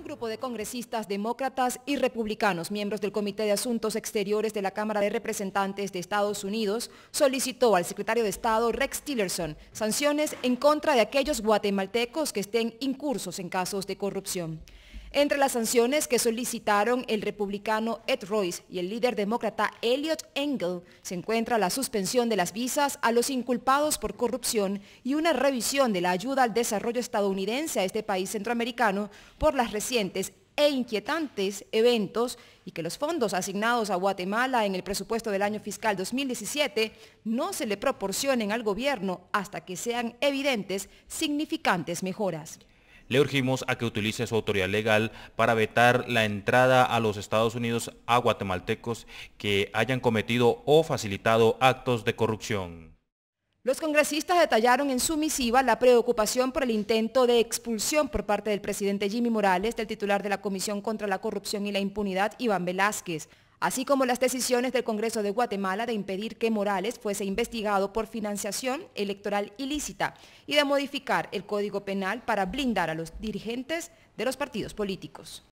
Un grupo de congresistas demócratas y republicanos, miembros del Comité de Asuntos Exteriores de la Cámara de Representantes de Estados Unidos, solicitó al secretario de Estado Rex Tillerson sanciones en contra de aquellos guatemaltecos que estén incursos en casos de corrupción. Entre las sanciones que solicitaron el republicano Ed Royce y el líder demócrata Elliot Engel se encuentra la suspensión de las visas a los inculpados por corrupción y una revisión de la ayuda al desarrollo estadounidense a este país centroamericano por las recientes e inquietantes eventos y que los fondos asignados a Guatemala en el presupuesto del año fiscal 2017 no se le proporcionen al gobierno hasta que sean evidentes significantes mejoras le urgimos a que utilice su autoridad legal para vetar la entrada a los Estados Unidos a guatemaltecos que hayan cometido o facilitado actos de corrupción. Los congresistas detallaron en su misiva la preocupación por el intento de expulsión por parte del presidente Jimmy Morales del titular de la Comisión contra la Corrupción y la Impunidad, Iván Velázquez así como las decisiones del Congreso de Guatemala de impedir que Morales fuese investigado por financiación electoral ilícita y de modificar el Código Penal para blindar a los dirigentes de los partidos políticos.